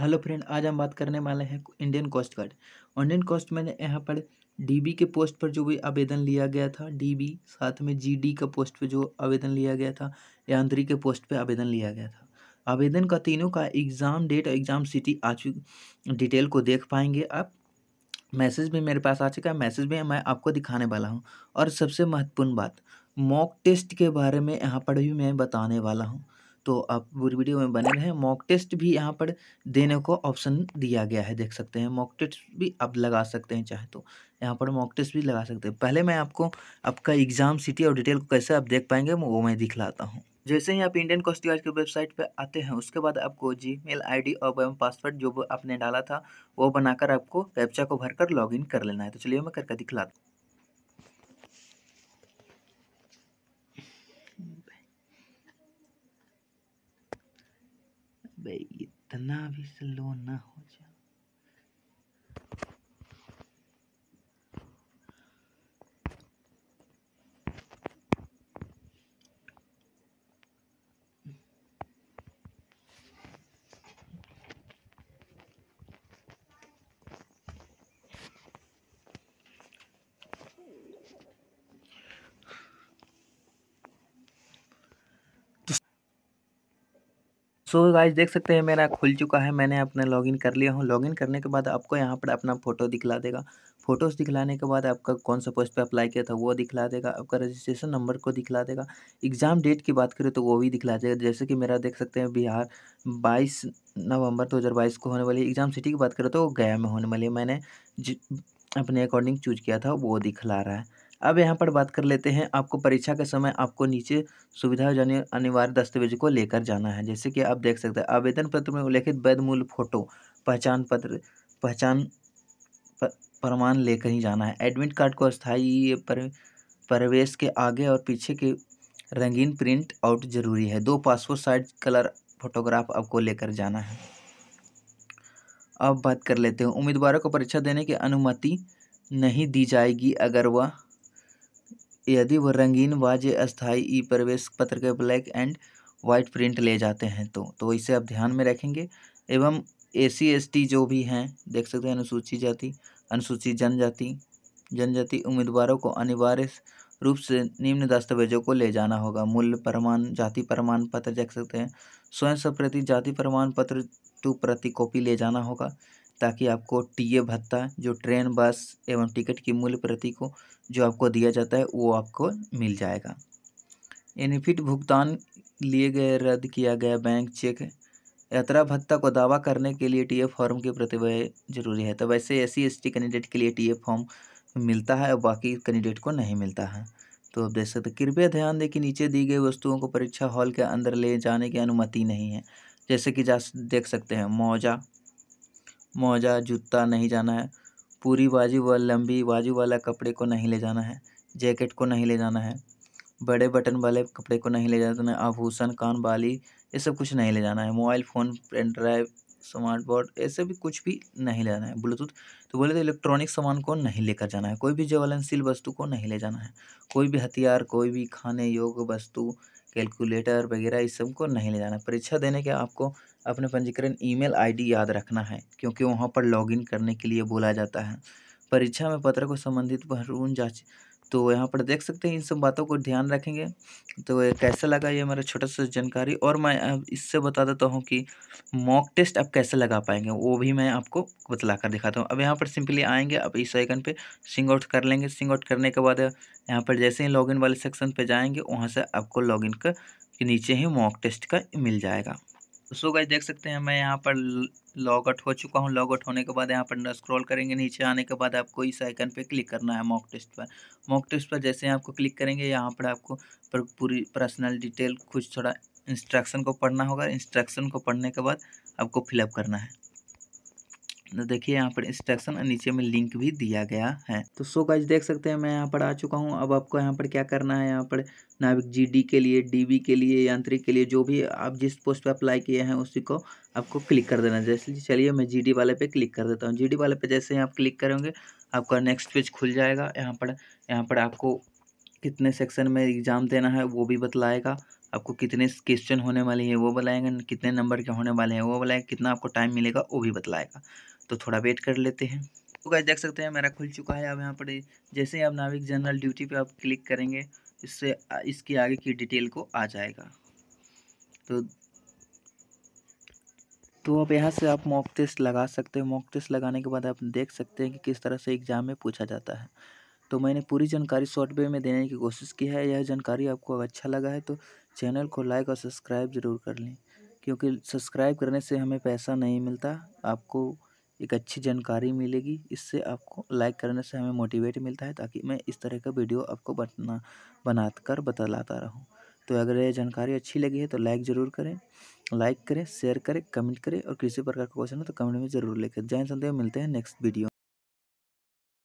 hello friend आज हम बात करने वाले हैं Indian Coast Guard Indian Coast मैंने यहाँ पर डीबी के पोस्ट पर जो भी आवेदन लिया गया था डीबी साथ में जीडी का पोस्ट पर जो आवेदन लिया गया था यांत्री के पोस्ट पर आवेदन लिया गया था आवेदन का तीनों का एग्ज़ाम डेट और एग्ज़ाम सिटी आ चुकी डिटेल को देख पाएंगे आप मैसेज भी मेरे पास आ चुका है मैसेज भी मैं आपको दिखाने वाला हूँ और सबसे महत्वपूर्ण बात मॉक टेस्ट के बारे में यहाँ पर भी मैं बताने वाला हूँ तो आप पूरी वीडियो में बने रहें मॉक टेस्ट भी यहाँ पर देने को ऑप्शन दिया गया है देख सकते हैं मॉक टेस्ट भी आप लगा सकते हैं चाहे तो यहाँ पर मॉक टेस्ट भी लगा सकते हैं पहले मैं आपको आपका एग्ज़ाम सिटी और डिटेल कैसे आप देख पाएंगे वो मैं दिखलाता हूँ जैसे ही आप इंडियन कोस्ट गार्ड की वेबसाइट पर आते हैं उसके बाद आपको जी मेल आई और पासवर्ड जो आपने डाला था वो बनाकर आपको कैप्चा को भरकर लॉगिन कर लेना है तो चलिए मैं करके दिखलाता हूँ इतना भी स्लो ना हो सो so गाइज देख सकते हैं मेरा खुल चुका है मैंने अपना लॉगिन कर लिया हूँ लॉगिन करने के बाद आपको यहाँ पर अपना फ़ोटो दिखला देगा फ़ोटोज़ दिखलाने के बाद आपका कौन सा पोस्ट पे अप्लाई किया था वो दिखला देगा आपका रजिस्ट्रेशन नंबर को दिखला देगा एग्ज़ाम डेट की बात करें तो वो भी दिखला देगा जैसे कि मेरा देख सकते हैं बिहार बाईस नवंबर 2022 को होने वाली एग्ज़ाम सिटी की बात करें तो गया में होने वाली है मैंने अपने अकॉर्डिंग चूज किया था वो दिखला रहा है अब यहाँ पर बात कर लेते हैं आपको परीक्षा के समय आपको नीचे सुविधा जाने अनिवार्य दस्तावेज को लेकर जाना है जैसे कि आप देख सकते हैं आवेदन पत्र में उल्लेखित वैध मूल फोटो पहचान पत्र पहचान प्रमाण लेकर ही जाना है एडमिट कार्ड को अस्थायी पर, प्रवेश के आगे और पीछे के रंगीन प्रिंट आउट जरूरी है दो पासपोर्ट साइज कलर फोटोग्राफ आपको लेकर जाना है अब बात कर लेते हैं उम्मीदवारों को परीक्षा देने की अनुमति नहीं दी जाएगी अगर वह यदि वो रंगीन वाज्य अस्थाई ई प्रवेश पत्र के ब्लैक एंड वाइट प्रिंट ले जाते हैं तो तो इसे आप ध्यान में रखेंगे एवं ए सी एस टी जो भी हैं देख सकते हैं अनुसूचित जाति अनुसूचित जनजाति जनजाति उम्मीदवारों को अनिवार्य रूप से निम्न दस्तावेजों को ले जाना होगा मूल्य प्रमाण जाति प्रमाण पत्र देख सकते हैं स्वयं सप्रति जाति प्रमाण पत्र टू प्रति कॉपी ले जाना होगा ताकि आपको टीए भत्ता जो ट्रेन बस एवं टिकट की मूल्य प्रति को जो आपको दिया जाता है वो आपको मिल जाएगा एनिफिट भुगतान लिए गए रद्द किया गया बैंक चेक यात्रा भत्ता को दावा करने के लिए टीए फॉर्म की प्रतिभा जरूरी है तो वैसे एस सी कैंडिडेट के लिए टीए फॉर्म मिलता है और बाकी कैंडिडेट को नहीं मिलता है तो आप देख सकते कृपया ध्यान दें कि नीचे दी गई वस्तुओं को परीक्षा हॉल के अंदर ले जाने की अनुमति नहीं है जैसे कि जा देख सकते हैं मौजा मोजा जूता नहीं जाना है पूरी बाजू व लंबी बाजू वाला कपड़े को नहीं ले जाना है जैकेट को नहीं ले जाना है बड़े बटन वाले कपड़े को नहीं ले जाना है आभूषण कान बाली ये सब कुछ नहीं ले जाना है mobile phone pen drive smart board ऐसे भी कुछ भी नहीं ले जाना है ब्लूटूथ तो बोले तो इलेक्ट्रॉनिक सामान को नहीं लेकर जाना है कोई भी ज्वलनशील वस्तु को नहीं ले जाना है कोई भी हथियार कोई भी खाने योग्य वस्तु कैलकुलेटर वगैरह इस सब को नहीं ले जाना परीक्षा देने के आपको अपने पंजीकरण ईमेल आईडी याद रखना है क्योंकि वहाँ पर लॉगिन करने के लिए बोला जाता है परीक्षा में पत्र को संबंधित भरून जांच तो यहाँ पर देख सकते हैं इन सब बातों को ध्यान रखेंगे तो कैसा लगा ये मेरा छोटा सा जानकारी और मैं इससे बता देता हूँ कि मॉक टेस्ट आप कैसे लगा पाएंगे वो भी मैं आपको बतला कर दिखाता हूँ अब यहाँ पर सिंपली आएंगे अब इस आइकन पे सिंग आउट कर लेंगे सिंग आउट करने के बाद यहाँ पर जैसे ही लॉग वाले सेक्शन पर जाएँगे वहाँ से आपको लॉग का नीचे ही मॉक टेस्ट का मिल जाएगा सो गाइज देख सकते हैं मैं यहाँ पर लॉग आउट हो चुका हूँ लॉग आउट होने के बाद यहाँ पर स्क्रॉल करेंगे नीचे आने के बाद आपको इस आइकन पे क्लिक करना है मॉक टेस्ट पर मॉक टेस्ट पर जैसे आपको क्लिक करेंगे यहाँ पर आपको पर पूरी पर्सनल डिटेल कुछ थोड़ा इंस्ट्रक्शन को पढ़ना होगा इंस्ट्रक्शन को पढ़ने के बाद आपको फिलअप करना है तो देखिए यहाँ पर इंस्ट्रक्शन और नीचे में लिंक भी दिया गया है तो सो गाइज देख सकते हैं मैं यहाँ पर आ चुका हूँ अब आपको यहाँ पर क्या करना है यहाँ पर नाविक जीडी के लिए डीबी के लिए यांत्रिक के लिए जो भी आप जिस पोस्ट पर अप्लाई किए हैं उसी को आपको क्लिक कर देना जैसे चलिए मैं जी वाले पे क्लिक कर देता हूँ जी वाले पे जैसे आप क्लिक करेंगे आपका नेक्स्ट पेज खुल जाएगा यहाँ पर यहाँ पर आपको कितने सेक्शन में एग्ज़ाम देना है वो भी बतलाएगा आपको कितने क्वेश्चन होने वाले हैं वो बताएंगे कितने नंबर के होने वाले हैं वो बताएंगे कितना आपको टाइम मिलेगा वो भी बतलाएगा तो थोड़ा वेट कर लेते हैं तो गाइस देख सकते हैं मेरा खुल चुका है अब यहाँ पर जैसे ही आप नाविक जनरल ड्यूटी पे आप क्लिक करेंगे इससे इसकी आगे की डिटेल को आ जाएगा तो तो अब यहाँ से आप मॉक टेस्ट लगा सकते हैं मॉक टेस्ट लगाने के बाद आप देख सकते हैं कि किस तरह से एग्ज़ाम में पूछा जाता है तो मैंने पूरी जानकारी शॉर्ट वे में देने की कोशिश की है यह जानकारी आपको अच्छा लगा है तो चैनल को लाइक और सब्सक्राइब ज़रूर कर लें क्योंकि सब्सक्राइब करने से हमें पैसा नहीं मिलता आपको एक अच्छी जानकारी मिलेगी इससे आपको लाइक करने से हमें मोटिवेट मिलता है ताकि मैं इस तरह का वीडियो आपको बना कर बतलाता रहूँ तो अगर ये जानकारी अच्छी लगी है तो लाइक ज़रूर करें लाइक करें शेयर करें कमेंट करें और किसी प्रकार का क्वेश्चन हो तो कमेंट में ज़रूर लिखें जय संदेव मिलते हैं नेक्स्ट वीडियो